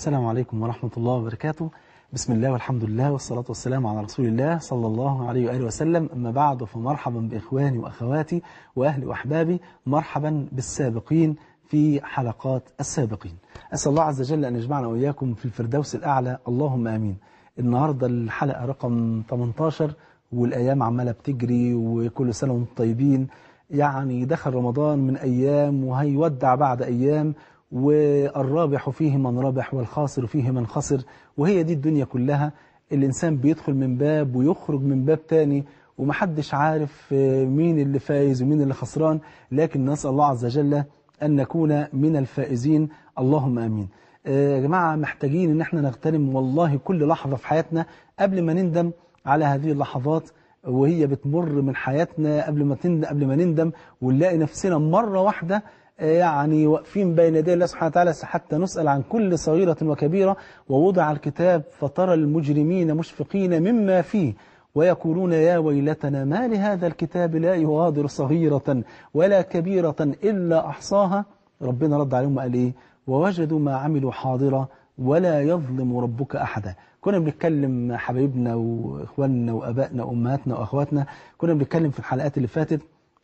السلام عليكم ورحمة الله وبركاته بسم الله والحمد لله والصلاة والسلام على رسول الله صلى الله عليه وآله وسلم أما بعد فمرحبا بإخواني وأخواتي وأهلي وأحبابي مرحبا بالسابقين في حلقات السابقين أسأل الله عز وجل أن يجمعنا وإياكم في الفردوس الأعلى اللهم آمين النهاردة الحلقة رقم 18 والأيام عمالة بتجري وكل سنة وانتم طيبين يعني دخل رمضان من أيام وهيودع بعد أيام والرابح فيه من ربح والخاسر فيه من خسر وهي دي الدنيا كلها الإنسان بيدخل من باب ويخرج من باب تاني ومحدش عارف آه، مين اللي فايز ومين اللي خسران لكن نسأل الله عز وجل أن نكون من الفائزين اللهم أمين آه، يا جماعة محتاجين أن احنا نغتنم والله كل لحظة في حياتنا قبل ما نندم على هذه اللحظات وهي بتمر من حياتنا قبل ما قبل ما نندم ونلاقي نفسنا مرة واحدة يعني واقفين بين يدي الله سبحانه وتعالى حتى نسأل عن كل صغيرة وكبيرة ووضع الكتاب فترى المجرمين مشفقين مما فيه ويقولون يا ويلتنا ما لهذا الكتاب لا يغادر صغيرة ولا كبيرة إلا أحصاها ربنا رد عليهم وقال إيه ووجدوا ما عملوا حاضرة ولا يظلم ربك أحدا كنا بنتكلم حبايبنا وإخواننا وأبائنا وأمهاتنا وأخواتنا كنا بنتكلم في الحلقات اللي فاتت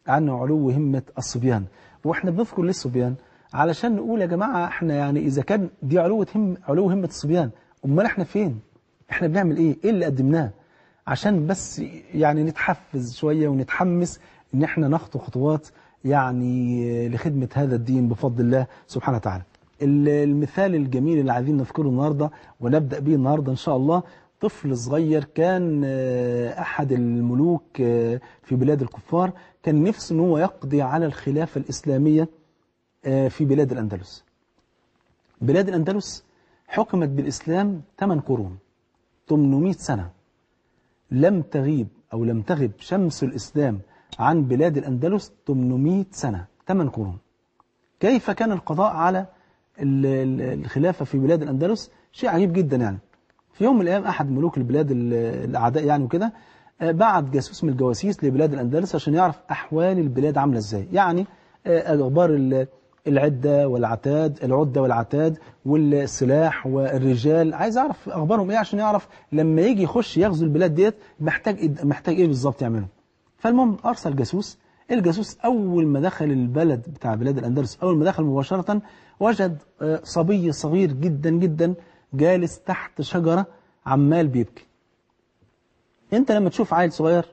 عن علو همة الصبيان واحنا بنذكر للصبيان علشان نقول يا جماعة احنا يعني إذا كان دي علو هم علو همة الصبيان أمال احنا فين احنا بنعمل ايه ايه اللي قدمناه عشان بس يعني نتحفز شوية ونتحمس ان احنا نخطو خطوات يعني لخدمة هذا الدين بفضل الله سبحانه وتعالى المثال الجميل اللي عايزين نذكره النهاردة ونبدأ به النهاردة إن شاء الله طفل صغير كان آه، أحد الملوك آه، في بلاد الكفار كان نفسه أنه هو يقضي على الخلافة الإسلامية آه، في بلاد الأندلس بلاد الأندلس حكمت بالإسلام 8 قرون 800 سنة لم تغيب أو لم تغب شمس الإسلام عن بلاد الأندلس 800 سنة 8 قرون كيف كان القضاء على الخلافة في بلاد الأندلس شيء عجيب جدا يعني في يوم من الأيام أحد ملوك البلاد الأعداء يعني وكده آه، بعت جاسوس من الجواسيس لبلاد الأندلس عشان يعرف أحوال البلاد عاملة إزاي يعني أخبار آه، العدة والعتاد العدة والعتاد والسلاح والرجال عايز أعرف أخبارهم إيه عشان يعرف لما يجي يخش يغزو البلاد ديت محتاج محتاج إيه بالظبط يعمله فالمهم أرسل جاسوس الجاسوس أول ما دخل البلد بتاع بلاد الأندلس أول ما دخل مباشرة وجد آه، صبي صغير جدا جدا جالس تحت شجرة عمال بيبكي انت لما تشوف عيل صغير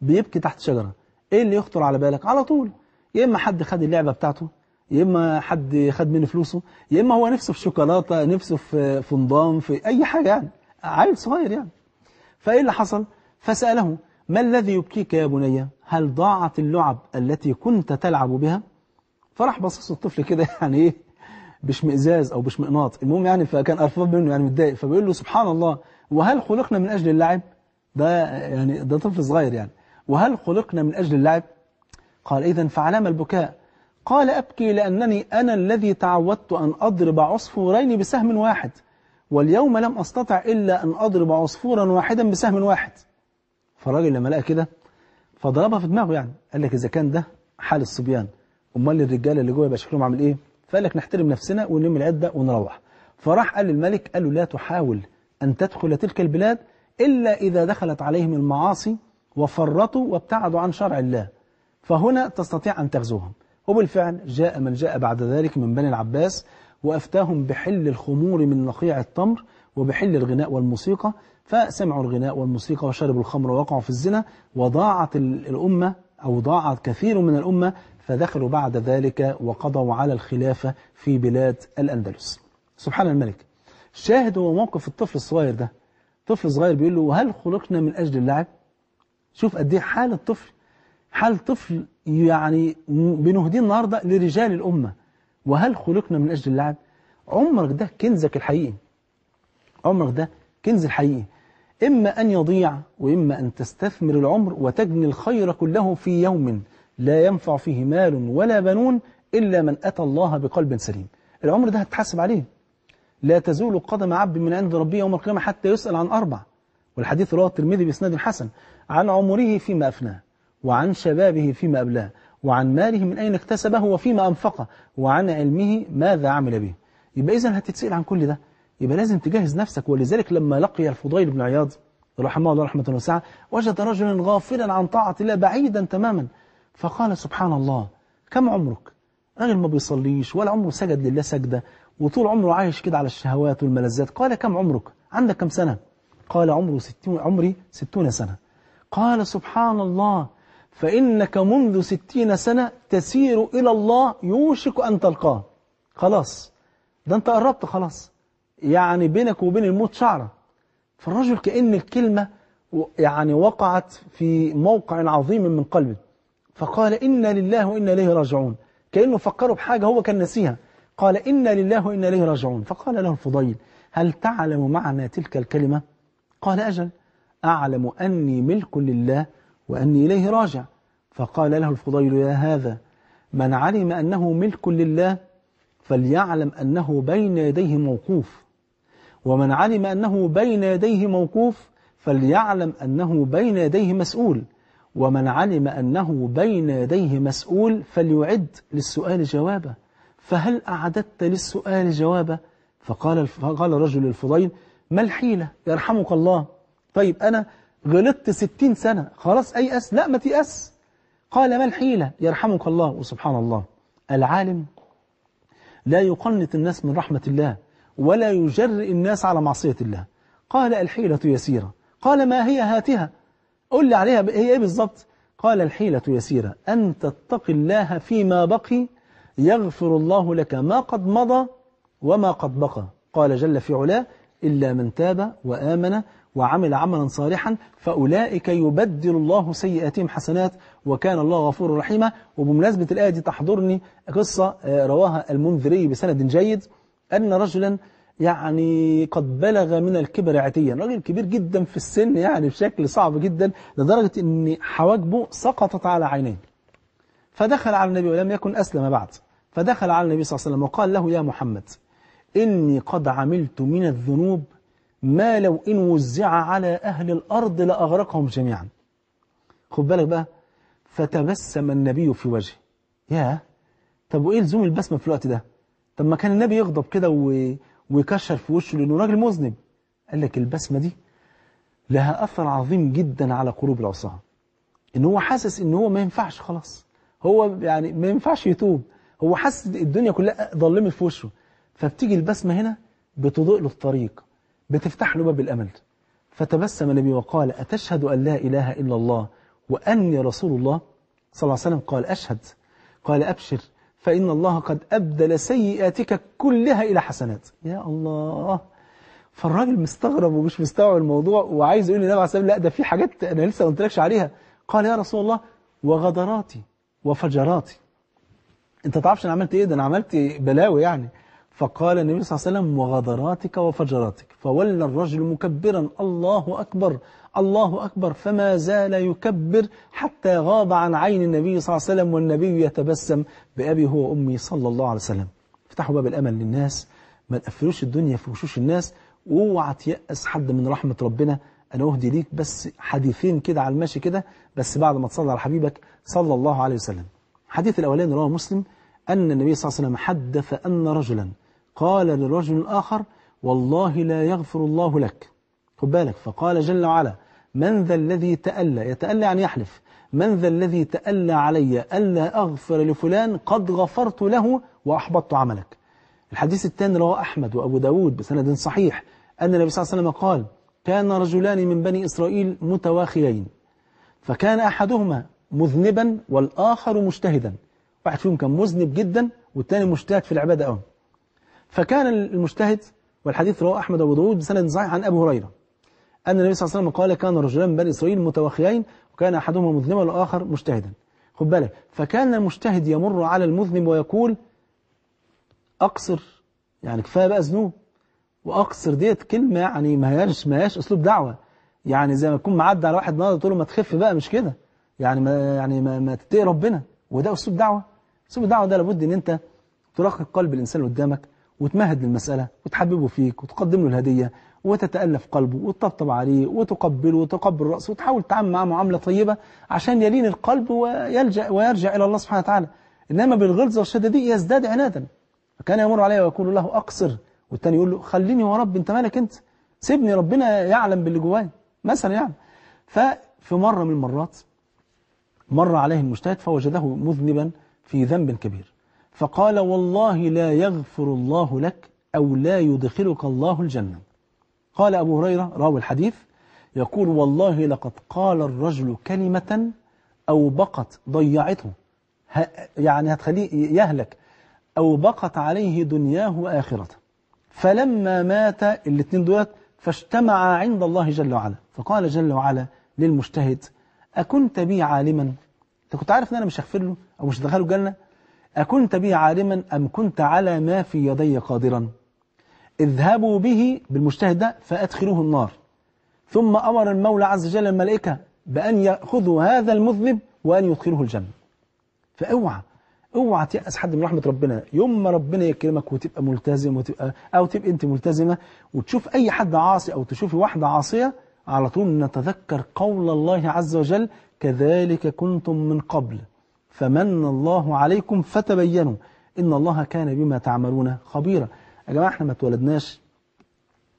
بيبكي تحت شجرة ايه اللي يخطر على بالك على طول يا اما حد خد اللعبة بتاعته يا اما حد خد منه فلوسه يا اما هو نفسه في شوكولاتة نفسه في فنضان في اي حاجة يعني عيل صغير يعني فايه اللي حصل فسأله ما الذي يبكيك يا بني هل ضاعت اللعب التي كنت تلعب بها فراح بصص الطفل كده يعني ايه باشمئزاز او باشمئناط المهم يعني فكان قرفان منه يعني متضايق فبيقول له سبحان الله وهل خلقنا من اجل اللعب ده يعني ده طفل صغير يعني وهل خلقنا من اجل اللعب قال اذا فعلام البكاء قال ابكي لانني انا الذي تعودت ان اضرب عصفورين بسهم واحد واليوم لم استطع الا ان اضرب عصفورا واحدا بسهم واحد فالراجل لما لقى كده فضربها في دماغه يعني قال لك اذا كان ده حال الصبيان امال الرجاله اللي جوه يبقى شكلهم عامل ايه فقال لك نحترم نفسنا ونلم العدة ونروح فراح قال للملك قال له لا تحاول أن تدخل تلك البلاد إلا إذا دخلت عليهم المعاصي وفرطوا وابتعدوا عن شرع الله فهنا تستطيع أن تغزوهم وبالفعل جاء من جاء بعد ذلك من بني العباس وأفتاهم بحل الخمور من نقيع التمر وبحل الغناء والموسيقى فسمعوا الغناء والموسيقى وشربوا الخمر ووقعوا في الزنا وضاعت الأمة أو ضاعت كثير من الأمة فدخلوا بعد ذلك وقضوا على الخلافة في بلاد الأندلس سبحان الملك شاهد هو موقف الطفل الصغير ده طفل صغير بيقول له وهل خلقنا من أجل اللعب شوف قد ايه حال الطفل حال طفل يعني بنهديه النهاردة لرجال الأمة وهل خلقنا من أجل اللعب عمرك ده كنزك الحقيقي عمرك ده كنز الحقيقي إما أن يضيع وإما أن تستثمر العمر وتجني الخير كله في يوم لا ينفع فيه مال ولا بنون إلا من أتى الله بقلب سليم العمر ده هتحاسب عليه لا تزول قدم عبد من عند ربه يوم القيامة حتى يسأل عن أربع والحديث رواه الترمذي بإسناد حسن عن عمره فيما أفناه وعن شبابه فيما أبلاه وعن ماله من أين اكتسبه وفيما أنفقه وعن علمه ماذا عمل به يبقى إذا هتتسأل عن كل ده يبقى لازم تجهز نفسك ولذلك لما لقي الفضيل بن عياض رحمه الله رحمة الله وجد رجلا غافلا عن طاعة الله بعيدا تماما فقال سبحان الله كم عمرك راجل ما بيصليش ولا عمره سجد لله سجدة وطول عمره عايش كده على الشهوات والملذات قال كم عمرك عندك كم سنة قال عمره ستون عمري ستون سنة قال سبحان الله فإنك منذ ستين سنة تسير إلى الله يوشك أن تلقاه خلاص ده أنت قربت خلاص يعني بينك وبين الموت شعرة فالرجل كأن الكلمة يعني وقعت في موقع عظيم من قلبه فقال إنا لله وإنا إليه راجعون كأنه فكروا بحاجة هو كان نسيها قال إنا لله وإنا إليه راجعون فقال له الفضيل هل تعلم معنى تلك الكلمة قال أجل أعلم أني ملك لله وأني إليه راجع فقال له الفضيل يا هذا من علم أنه ملك لله فليعلم أنه بين يديه موقوف ومن علم أنه بين يديه موقوف فليعلم أنه بين يديه مسؤول ومن علم أنه بين يديه مسؤول فليعد للسؤال جوابه فهل أعددت للسؤال جوابه فقال, فقال رجل الفضيل ما الحيلة يرحمك الله طيب أنا غلطت ستين سنة خلاص أي أس لا ما تيأس قال ما الحيلة يرحمك الله وسبحان الله العالم لا يقنط الناس من رحمة الله ولا يجرئ الناس على معصية الله قال الحيلة يسيرة قال ما هي هاتها قل لي عليها هي إيه بالظبط قال الحيلة يسيرة أن تتقي الله فيما بقي يغفر الله لك ما قد مضى وما قد بقى قال جل في علاه إلا من تاب وآمن وعمل عملا صالحا فأولئك يبدل الله سيئاتهم حسنات وكان الله غفورا رحيما وبمناسبة الآية دي تحضرني قصة آه، رواها المنذري بسند جيد أن رجلا يعني قد بلغ من الكبر عتيا راجل كبير جدا في السن يعني بشكل صعب جدا لدرجة ان حواجبه سقطت على عينيه فدخل على النبي ولم يكن أسلم بعد فدخل على النبي صلى الله عليه وسلم وقال له يا محمد إني قد عملت من الذنوب ما لو إن وزع على أهل الأرض لأغرقهم جميعا خد بالك بقى فتبسم النبي في وجهه يا طب وإيه لزوم البسمة في الوقت ده طب ما كان النبي يغضب كده و ويكشر في وشه لأنه راجل مذنب قال لك البسمة دي لها أثر عظيم جدا على قلوب العصاة إن هو حاسس إن هو ما ينفعش خلاص هو يعني ما ينفعش يتوب هو حاسس الدنيا كلها ظلمت في وشه فبتيجي البسمة هنا بتضيء له الطريق بتفتح له باب الأمل فتبسم النبي وقال أتشهد أن لا إله إلا الله وأني رسول الله صلى الله عليه وسلم قال أشهد قال أبشر فإن الله قد أبدل سيئاتك كلها إلى حسنات يا الله فالراجل مستغرب ومش مستوعب الموضوع وعايز يقول للنبي عليه الصلاه لا ده في حاجات أنا لسه ما قلتلكش عليها قال يا رسول الله وغدراتي وفجراتي أنت تعرفش أنا عملت إيه ده أنا عملت بلاوي يعني فقال النبي صلى الله عليه وسلم وغدراتك وفجراتك فولى الرجل مكبرا الله أكبر الله أكبر فما زال يكبر حتى غاب عن عين النبي صلى الله عليه وسلم والنبي يتبسم بأبي هو أمي صلى الله عليه وسلم افتحوا باب الأمل للناس ما تقفلوش الدنيا في وشوش الناس واوعى تيأس حد من رحمة ربنا أنا أهدي ليك بس حديثين كده على المشي كده بس بعد ما تصلي على حبيبك صلى الله عليه وسلم الحديث الأولاني رواه مسلم أن النبي صلى الله عليه وسلم حدث أن رجلا قال للرجل الآخر والله لا يغفر الله لك خد بالك فقال جل وعلا من ذا الذي تألى يتألى يعني يحلف من ذا الذي تألى علي ألا أغفر لفلان قد غفرت له وأحبطت عملك الحديث الثاني رواه أحمد وأبو داود بسند صحيح أن النبي صلى الله عليه وسلم قال كان رجلان من بني إسرائيل متواخيين فكان أحدهما مذنبا والآخر مجتهدا واحد فيهم كان مذنب جدا والثاني مجتهد في العبادة أهم فكان المجتهد والحديث رواه أحمد وأبو داود بسند صحيح عن أبي هريرة أن النبي صلى الله عليه وسلم قال كان رجلان من بني إسرائيل متوخيين وكان أحدهما مذنبا والآخر مجتهدا خد بالك فكان المجتهد يمر على المذنب ويقول أقصر يعني كفاية بقى ذنوب وأقصر ديت كلمة يعني ما هياش ما هياش أسلوب دعوة يعني زي ما تكون معدي على واحد نهار تقول له ما تخف بقى مش كده يعني ما يعني ما, ما تتقي ربنا وده أسلوب دعوة أسلوب الدعوة ده لابد إن أنت ترقق قلب الإنسان اللي قدامك وتمهد للمسألة وتحببه فيك وتقدم له الهدية وتتألف قلبه وتطبطب عليه وتقبله وتقبل رأسه وتحاول تتعامل معه معاملة طيبة عشان يلين القلب ويلجأ ويرجع إلى الله سبحانه وتعالى إنما بالغلظة والشدة دي يزداد عنادا فكان يمر عليه ويقول له أقصر والتاني يقول له خليني يا رب أنت مالك أنت سيبني ربنا يعلم باللي جوايا مثلا يعني ففي مرة من المرات مر عليه المجتهد فوجده مذنبا في ذنب كبير فقال والله لا يغفر الله لك أو لا يدخلك الله الجنة قال أبو هريرة راوي الحديث يقول والله لقد قال الرجل كلمة أو بقت ضيعته يعني هتخليه يهلك أو بقت عليه دنياه وآخرته فلما مات الاثنين دولت فاجتمع عند الله جل وعلا فقال جل وعلا للمجتهد أكنت بي عالما أنت كنت عارف أن أنا مش هغفر له أو مش هدخله الجنة أكنت بي عالما أم كنت على ما في يدي قادرا اذهبوا به بالمجتهد ده فأدخلوه النار ثم أمر المولى عز وجل الملائكة بأن يأخذوا هذا المذنب وأن يدخلوه الجنة فأوعى اوعى تيأس حد من رحمة ربنا يوم ما ربنا يكرمك وتبقى ملتزم وتبقى أو تبقى أنت ملتزمة وتشوف أي حد عاصي أو تشوفي واحدة عاصية على طول نتذكر قول الله عز وجل كذلك كنتم من قبل فمن الله عليكم فتبينوا إن الله كان بما تعملون خبيرا يا جماعة احنا ما اتولدناش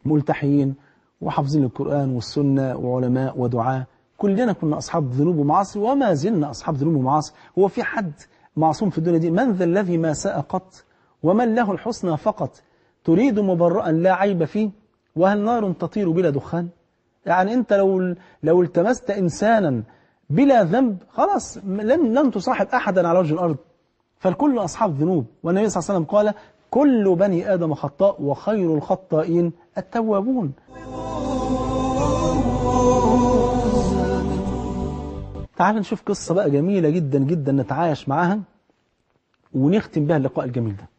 ملتحيين وحافظين القرآن والسنة وعلماء ودعاة كلنا كنا أصحاب ذنوب ومعاصي وما زلنا أصحاب ذنوب ومعاصي هو في حد معصوم في الدنيا دي من ذا الذي ما ساء قط ومن له الحسنى فقط تريد مبرأ لا عيب فيه وهل نار تطير بلا دخان يعني أنت لو, لو التمست إنسانا بلا ذنب خلاص لن, لن تصاحب أحدا على وجه الأرض فالكل أصحاب ذنوب والنبي صلى الله عليه وسلم قال كل بني آدم خطاء وخير الخطائين التوابون تعال نشوف قصة بقى جميلة جدا جدا نتعايش معاها ونختم بها اللقاء الجميل ده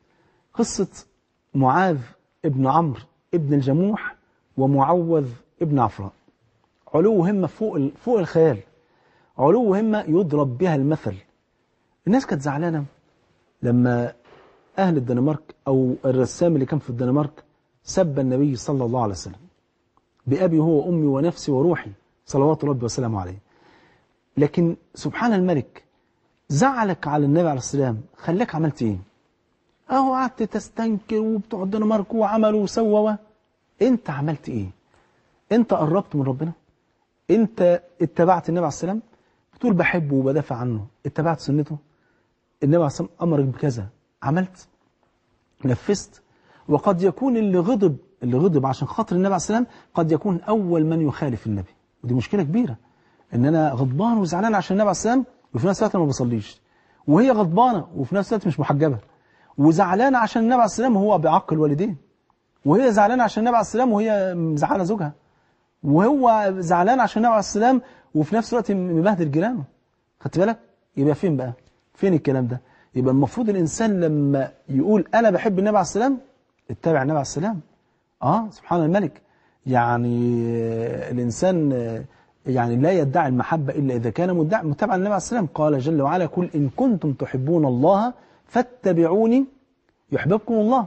قصة معاذ ابن عمرو ابن الجموح ومعوذ ابن عفراء علو همة فوق, فوق الخيال علو همة يضرب بها المثل الناس كانت زعلانة لما أهل الدنمارك أو الرسام اللي كان في الدنمارك سب النبي صلى الله عليه وسلم بأبي هو وأمي ونفسي وروحي صلوات ربي وسلامه عليه لكن سبحان الملك زعلك على النبي عليه السلام خلاك عملت إيه أهو قعدت تستنكر وبتوع الدنمارك وعملوا وسووا أنت عملت إيه أنت قربت من ربنا أنت اتبعت النبي عليه السلام بتقول بحبه وبدافع عنه اتبعت سنته النبي عليه السلام أمرك بكذا عملت نفذت وقد يكون اللي غضب اللي غضب عشان خاطر النبي عليه السلام قد يكون أول من يخالف النبي ودي مشكلة كبيرة إن أنا غضبان وزعلان عشان النبي عليه السلام وفي نفس الوقت ما بصليش وهي غضبانة وفي نفس الوقت مش محجبة وزعلانة عشان النبي عليه السلام وهو بيعقل والديه وهي زعلانة عشان النبي عليه السلام وهي زعلانة زوجها وهو زعلان عشان النبي عليه السلام وفي نفس الوقت مبهدل جيرانه خدت بالك يبقى فين بقى فين الكلام ده يبقى المفروض الإنسان لما يقول أنا بحب النبي عليه السلام اتبع النبي عليه السلام آه سبحان الملك يعني آه، الإنسان آه، يعني لا يدعي المحبة إلا إذا كان متبعا للنبي عليه السلام قال جل وعلا قل إن كنتم تحبون الله فاتبعوني يحببكم الله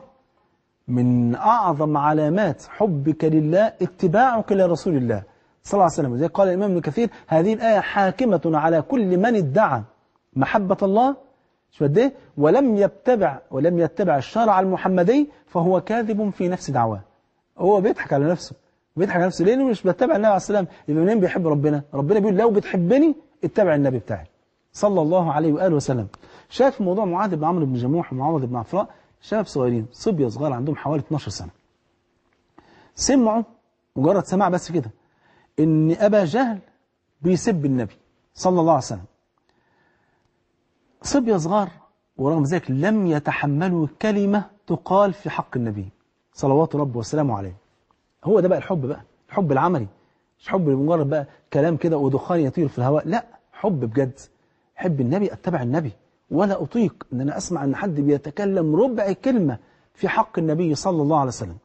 من أعظم علامات حبك لله اتباعك لرسول الله صلى الله عليه وسلم زي قال الإمام ابن كثير هذه الآية حاكمة على كل من ادعى محبة الله شو قد ايه ولم يتبع ولم يتبع الشرع المحمدي فهو كاذب في نفس دعواه هو بيضحك على نفسه بيضحك على نفسه لانه مش بتبع النبي عليه السلام يبقى منين بيحب ربنا ربنا بيقول لو بتحبني اتبع النبي بتاعي صلى الله عليه واله وسلم شاف موضوع معاذ بن عمرو بن جموح ومعاذ بن عفراء شباب صغيرين صبيه صغار عندهم حوالي 12 سنه سمعوا مجرد سماع بس كده ان ابا جهل بيسب النبي صلى الله عليه وسلم صبية صغار ورغم ذلك لم يتحملوا كلمة تقال في حق النبي صلوات رب وسلامه عليه هو ده بقى الحب بقى الحب العملي مش حب مجرد بقى كلام كده ودخان يطير في الهواء لا حب بجد حب النبي أتبع النبي ولا أطيق أن أنا أسمع أن حد بيتكلم ربع كلمة في حق النبي صلى الله عليه وسلم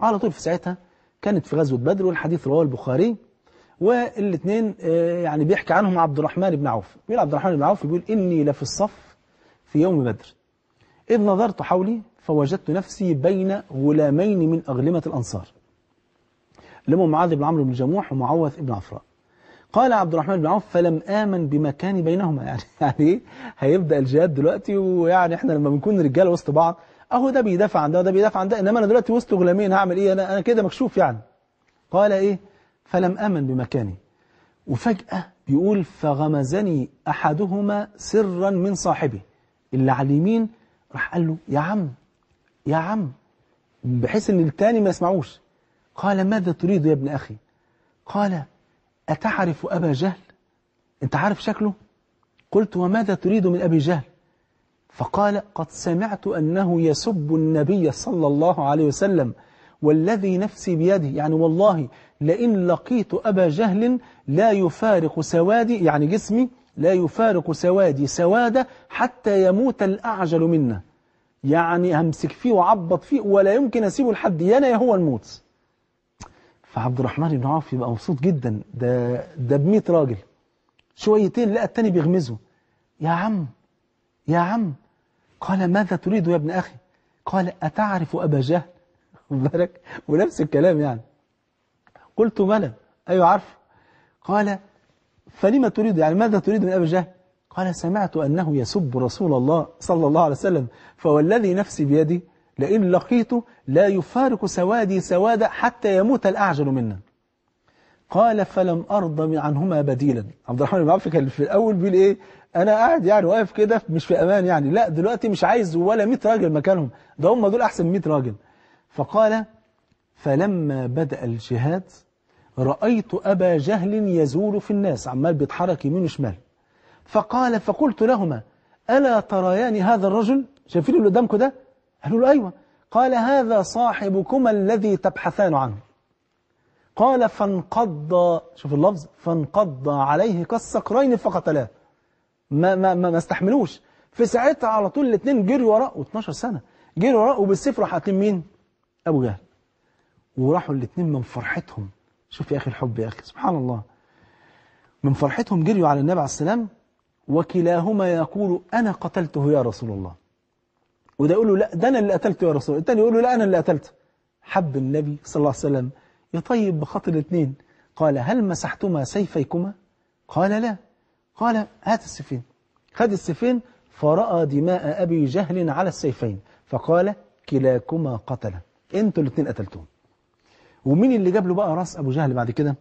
على طول في ساعتها كانت في غزوة بدر والحديث رواه البخاري والاثنين آه، يعني بيحكي عنهم عبد الرحمن بن عوف بيقول عبد الرحمن بن عوف بيقول إني لفي الصف في يوم بدر إذ نظرت حولي فوجدت نفسي بين غلامين من أغلمة الأنصار لما معاذ بن عمرو بن جموح ومعوث بن عفراء قال عبد الرحمن بن عوف فلم آمن بمكاني بينهما يعني يعني هيبدأ الجهاد دلوقتي ويعني احنا لما بنكون رجاله وسط بعض اهو ده بيدافع عن ده وده بيدافع عن ده انما انا دلوقتي وسط غلامين هعمل ايه انا انا كده مكشوف يعني قال ايه فلم أمن بمكاني وفجأة بيقول فغمزني أحدهما سرا من صاحبه اللي على اليمين راح قال له يا عم يا عم بحيث ان التاني ما يسمعوش قال ماذا تريد يا ابن أخي قال أتعرف أبا جهل أنت عارف شكله قلت وماذا تريد من أبي جهل فقال قد سمعت أنه يسب النبي صلى الله عليه وسلم والذي نفسي بيده يعني والله لئن لقيت أبا جهل لا يفارق سوادي يعني جسمي لا يفارق سوادي سوادة حتى يموت الأعجل منا يعني همسك فيه وعبط فيه ولا يمكن أسيبه لحد ينا يا هو الموت فعبد الرحمن بن عوف يبقى مبسوط جدا ده ده ب 100 راجل شويتين لقى التاني بيغمزه يا عم يا عم قال ماذا تريد يا ابن أخي قال أتعرف أبا جهل بالك ونفس الكلام يعني قلت بلى أيوة عرف قال فلما تريد يعني ماذا تريد من أبي جهل قال سمعت أنه يسب رسول الله صلى الله عليه وسلم فوالذي نفسي بيدي لئن لقيته لا يفارق سوادي سوادا حتى يموت الأعجل منا قال فلم أرض عنهما بديلا عبد الرحمن بن عوف كان في الأول بيقول إيه أنا قاعد يعني واقف كده مش في أمان يعني لا دلوقتي مش عايز ولا 100 راجل مكانهم ده هم دول أحسن 100 راجل فقال فلما بدأ الجهاد رأيت أبا جهل يزول في الناس عمال بيتحرك يمين وشمال فقال فقلت لهما ألا تريان هذا الرجل شايفين اللي قدامكم ده قالوا له أيوة قال هذا صاحبكما الذي تبحثان عنه قال فانقض شوف اللفظ فانقض عليه كالصقرين فقتلاه ما ما ما, ما استحملوش في ساعتها على طول الاثنين جروا وراء و12 سنه جروا وراء وبالسيف راح قاتلين مين ابو جهل وراحوا الاثنين من فرحتهم شوف يا أخي الحب يا أخي سبحان الله من فرحتهم جريوا على النبي عليه السلام وكلاهما يقول أنا قتلته يا رسول الله وده يقول له لا ده أنا اللي قتلته يا رسول الله الثاني يقول له لا أنا اللي قتلته حب النبي صلى الله عليه وسلم يطيب بخاطر الاثنين قال هل مسحتما سيفيكما قال لا قال هات السيفين خد السيفين فرأى دماء أبي جهل على السيفين فقال كلاكما قتل انتوا الاثنين قتلتهم ومين اللي جاب له بقى راس أبو جهل بعد كده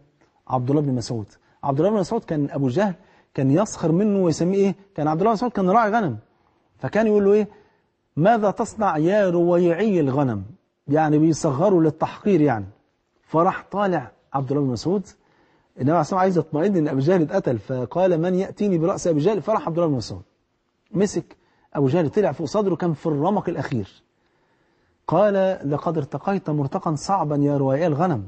عبد الله بن مسعود عبد الله بن مسعود كان أبو جهل كان يسخر منه ويسميه إيه كان عبد الله بن مسعود كان راعي غنم فكان يقول له إيه ماذا تصنع يا رويعي الغنم يعني بيصغروا للتحقير يعني فراح طالع عبد الله بن مسعود النبي عليه الصلاه عايز يطمئن ان ابو جهل اتقتل فقال من ياتيني براس ابي جهل فراح عبد الله بن مسعود مسك ابو جهل طلع فوق صدره كان في الرمق الاخير قال لقد ارتقيت مرتقا صعبا يا رواية الغنم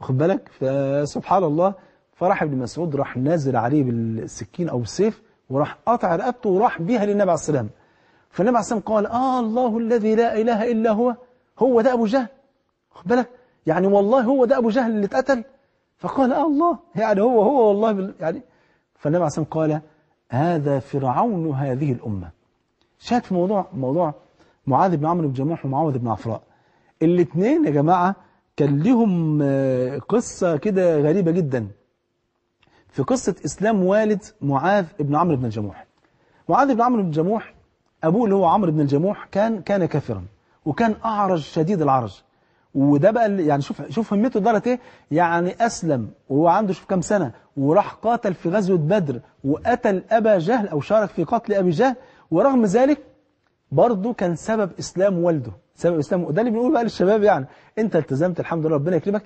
واخد بالك فسبحان الله فراح ابن مسعود راح نازل عليه بالسكين أو السيف وراح قطع رقبته وراح بيها للنبي عليه السلام فالنبي عليه السلام قال آه الله الذي لا إله إلا هو هو ده أبو جهل واخد بالك يعني والله هو ده أبو جهل اللي اتقتل فقال آه الله يعني هو هو والله يعني فالنبي عليه السلام قال هذا فرعون هذه الأمة شاهد في موضوع موضوع معاذ بن عمرو بن جموح ومعوذ بن عفراء الاثنين يا جماعة كان لهم آه، قصة كده غريبة جدا في قصة إسلام والد معاذ بن عمرو بن الجموح معاذ بن عمرو بن الجموح أبوه اللي هو عمرو بن الجموح كان كان كافرا وكان أعرج شديد العرج وده بقى يعني شوف شوف همته لدرجه ايه يعني اسلم وهو عنده شوف كام سنه وراح قاتل في غزوه بدر وقتل ابا جهل او شارك في قتل ابي جهل ورغم ذلك برضه كان سبب اسلام والده سبب اسلام ده اللي بنقول بقى للشباب يعني انت التزمت الحمد لله ربنا يكرمك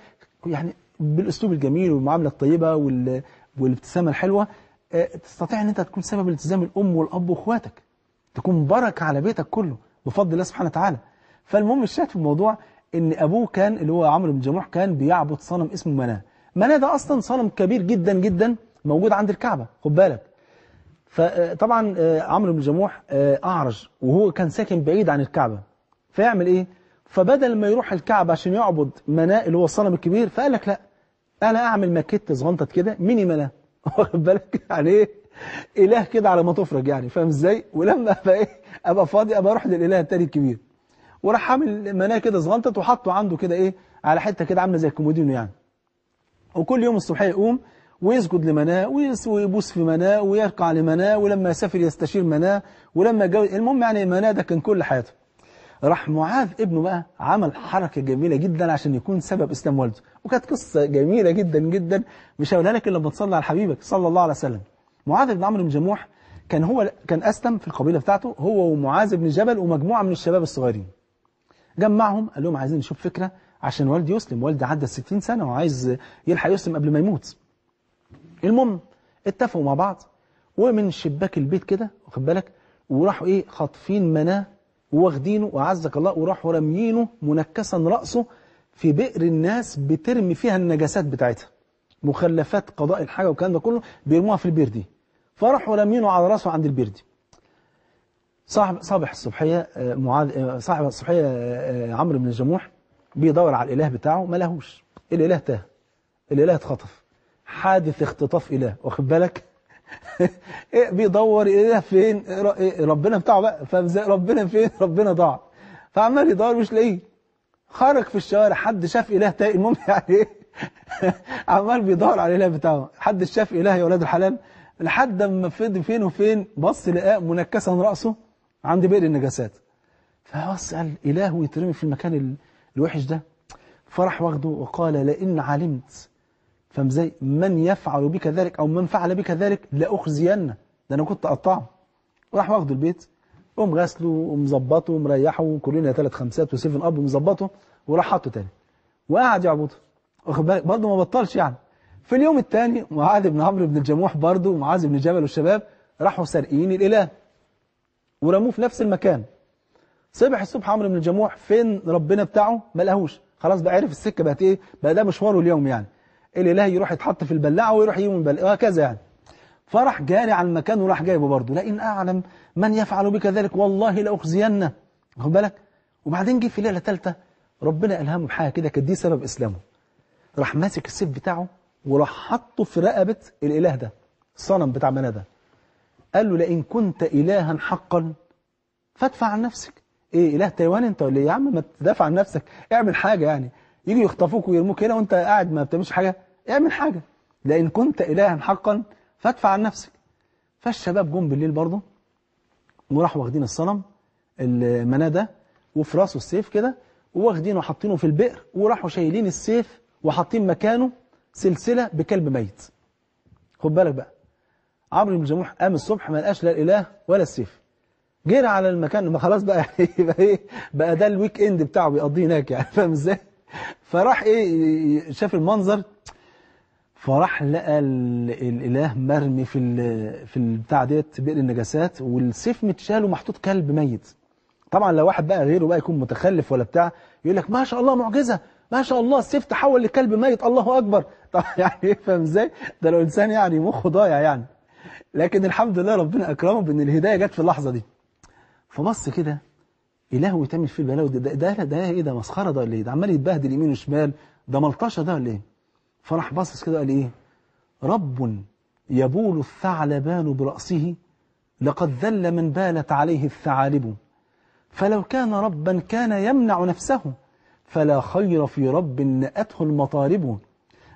يعني بالاسلوب الجميل والمعامله الطيبه وال... والابتسامه الحلوه آه، تستطيع ان انت تكون سبب التزام الام والاب واخواتك تكون بركه على بيتك كله بفضل الله سبحانه وتعالى فالمهم الشاهد في الموضوع ان ابوه كان اللي هو عمرو بن جموح كان بيعبد صنم اسمه مناه مناه ده اصلا صنم كبير جدا جدا موجود عند الكعبه خد بالك فطبعا آه، عمرو بن جموح آه، أعرج وهو كان ساكن بعيد عن الكعبة فيعمل إيه؟ فبدل ما يروح الكعبة عشان يعبد مناء اللي هو الصنم الكبير فقال لك لا أنا أعمل ماكيت صغنطت كده ميني مناه واخد بالك يعني إيه؟ إله كده على ما تفرج يعني فاهم إزاي؟ ولما أبقى إيه؟ أبقى فاضي أبقى أروح للإله التاني الكبير وراح عامل مناه كده صغنطت وحطه عنده كده إيه؟ على حتة كده عاملة زي الكومودينو يعني وكل يوم الصبحيه يقوم ويسجد لمناه ويبوس في مناه ويركع لمناه ولما يسافر يستشير مناه ولما جوز المهم يعني مناه ده كان كل حياته راح معاذ ابنه بقى عمل حركة جميلة جدا عشان يكون سبب إسلام والده وكانت قصة جميلة جدا جدا مش هقولها لك إلا لما تصلي على حبيبك صلى الله عليه وسلم معاذ بن عمرو بن جموح كان هو كان أسلم في القبيلة بتاعته هو ومعاذ بن جبل ومجموعة من الشباب الصغيرين جمعهم قال لهم عايزين نشوف فكرة عشان والدي يسلم والدي عدى 60 سنة وعايز يلحق يسلم قبل ما يموت المهم اتفقوا مع بعض ومن شباك البيت كده واخد بالك وراحوا ايه خاطفين مناه واخدينه وعزك الله وراحوا راميينه منكسا رأسه في بئر الناس بترمي فيها النجاسات بتاعتها مخلفات قضاء الحاجة والكلام ده كله بيرموها في البير دي فراحوا راميينه على رأسه عند البير دي صاحب صابح الصبحية معاذ صاحب الصبحية آه، آه، آه، عمرو بن الجموح بيدور على الإله بتاعه ما لهوش الإله تاه الإله اتخطف حادث اختطاف إله واخد بالك إيه، بيدور إله فين إيه، إيه، ربنا بتاعه بقى ربنا فين ربنا ضاع فعمال يدور مش لاقيه خرج في الشوارع حد شاف إله تاني المهم يعني ايه عمال بيدور على الإله بتاعه حد شاف إله يا ولاد الحلال لحد ما فين وفين بص لقاه منكسا رأسه عند بئر النجاسات فبص قال إله ويترمي في المكان الوحش ده فرح واخده وقال لئن علمت فمزي من يفعل بك ذلك أو من فعل بك ذلك لأخزينه ده أنا كنت أقطعه راح واخده البيت قوم غسله ومظبطه ومريحه كلنا ثلاث خمسات وسيفن أب ومظبطه وراح حطه تاني وقعد يعبطه واخد بالك برضه ما بطلش يعني في اليوم الثاني معاذ بن عمرو بن الجموح برضه ومعاذ بن جبل والشباب راحوا سارقين الإله ورموه في نفس المكان صبح الصبح عمرو بن الجموح فين ربنا بتاعه ما لقاهوش خلاص بقى عرف السكه بقت ايه بقى ده مشواره اليوم يعني الاله يروح يتحط في البلاعه ويروح يجيبه من البلاعه وهكذا يعني فراح جاري على المكان وراح جايبه برضه لئن اعلم من يفعل بك ذلك والله لاخزينه واخد بالك وبعدين جه في ليله ثالثه ربنا الهمه بحاجه كده كانت دي سبب اسلامه راح ماسك السيف بتاعه وراح حطه في رقبه الاله ده الصنم بتاع منا ده قال له لئن كنت الها حقا فادفع عن نفسك ايه اله تايوان انت ولا إيه يا عم ما تدافع عن نفسك اعمل حاجه يعني يجي يخطفوك ويرموك هنا وانت قاعد ما بتعملش حاجة اعمل حاجة لأن كنت إلها حقا فادفع عن نفسك فالشباب جم بالليل برضه وراحوا واخدين الصنم المناه ده وفي راسه السيف كده واخدينه وحاطينه في البئر وراحوا شايلين السيف وحاطين مكانه سلسلة بكلب ميت خد بالك بقى عمرو بن جموح قام الصبح ما لقاش لا الاله ولا السيف جري على المكان ما خلاص بقى يبقى ايه بقى ده الويك اند بتاعه بيقضيه هناك يعني فاهم ازاي فراح ايه شاف المنظر فراح لقى الاله مرمي في في البتاع ديت بئر النجاسات والسيف متشال ومحطوط كلب ميت طبعا لو واحد بقى غيره بقى يكون متخلف ولا بتاع يقول لك ما شاء الله معجزه ما شاء الله السيف تحول لكلب ميت الله اكبر طب يعني يفهم ازاي ده لو انسان يعني مخه ضايع يعني لكن الحمد لله ربنا اكرمه بان الهدايه جت في اللحظه دي فبص كده إلهه تعمل فيه البلاوي ده ده ده ايه ده مسخره ده ولا ايه ده عمال يتبهدل يمين وشمال ده ملطشه ده ولا ايه فراح باصص كده قال ايه رب يبول الثعلبان براسه لقد ذل من بالت عليه الثعالب فلو كان ربا كان يمنع نفسه فلا خير في رب نأته المطالب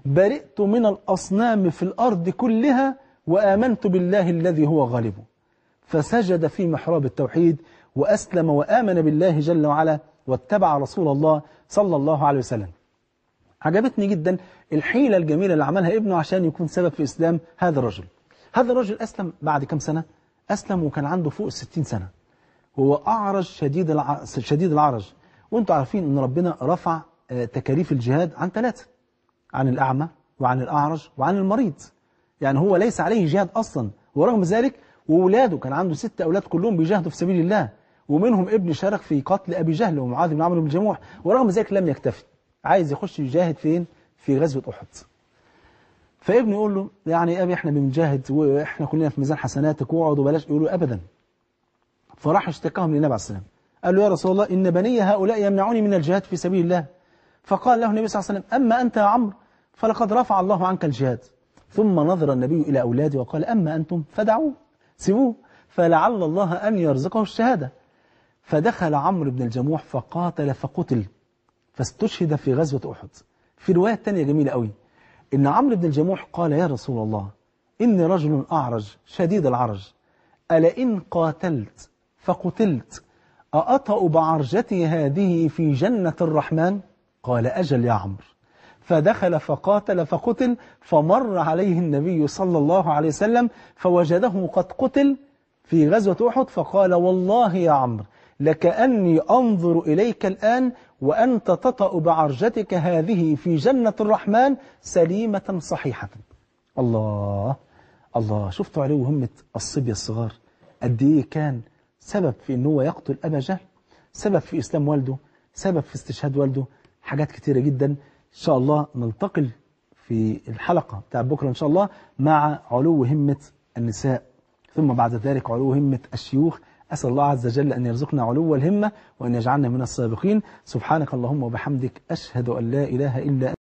برئت من الأصنام في الأرض كلها وآمنت بالله الذي هو غالب فسجد في محراب التوحيد وأسلم وآمن بالله جل وعلا واتبع رسول الله صلى الله عليه وسلم عجبتني جدا الحيلة الجميلة اللي عملها ابنه عشان يكون سبب في إسلام هذا الرجل هذا الرجل أسلم بعد كم سنة أسلم وكان عنده فوق الستين سنة هو أعرج شديد, الع... شديد العرج وانتوا عارفين أن ربنا رفع آه، تكاليف الجهاد عن ثلاثة عن الأعمى وعن الأعرج وعن المريض يعني هو ليس عليه جهاد أصلا ورغم ذلك وولاده كان عنده ست أولاد كلهم بيجاهدوا في سبيل الله ومنهم ابن شارك في قتل أبي جهل ومعاذ بن عمرو بن الجموح ورغم ذلك لم يكتفي عايز يخش يجاهد فين في غزوة أحد فابنه يقول له يعني أبي إحنا بنجاهد وإحنا كلنا في ميزان حسناتك واقعد وبلاش يقول له أبدا فراح اشتكاهم للنبي عليه السلام قال له يا رسول الله إن بني هؤلاء يمنعوني من الجهاد في سبيل الله فقال له النبي صلى الله عليه وسلم أما أنت يا عمرو فلقد رفع الله عنك الجهاد ثم نظر النبي إلى أولاده وقال أما أنتم فدعوه سيبوه فلعل الله أن يرزقه الشهادة فدخل عمرو بن الجموح فقاتل فقتل فاستشهد في غزوة أحد في رواية تانية جميلة قوي إن عمرو بن الجموح قال يا رسول الله إني رجل أعرج شديد العرج ألا إن قاتلت فقتلت أأطأ بعرجتي هذه في جنة الرحمن قال أجل يا عمرو فدخل فقاتل فقتل فمر عليه النبي صلى الله عليه وسلم فوجده قد قتل في غزوة أحد فقال والله يا عمرو لكأني أنظر إليك الآن وأنت تطأ بعرجتك هذه في جنة الرحمن سليمة صحيحة الله الله شفت عليه همة الصبية الصغار قد إيه كان سبب في أنه يقتل أبا جهل سبب في إسلام والده سبب في استشهاد والده حاجات كثيرة جدا إن شاء الله ننتقل في الحلقة بتاع بكرة إن شاء الله مع علو همة النساء ثم بعد ذلك علو همة الشيوخ أسأل الله عز وجل أن يرزقنا علو الهمة وأن يجعلنا من السابقين سبحانك اللهم وبحمدك أشهد أن لا إله إلا أنت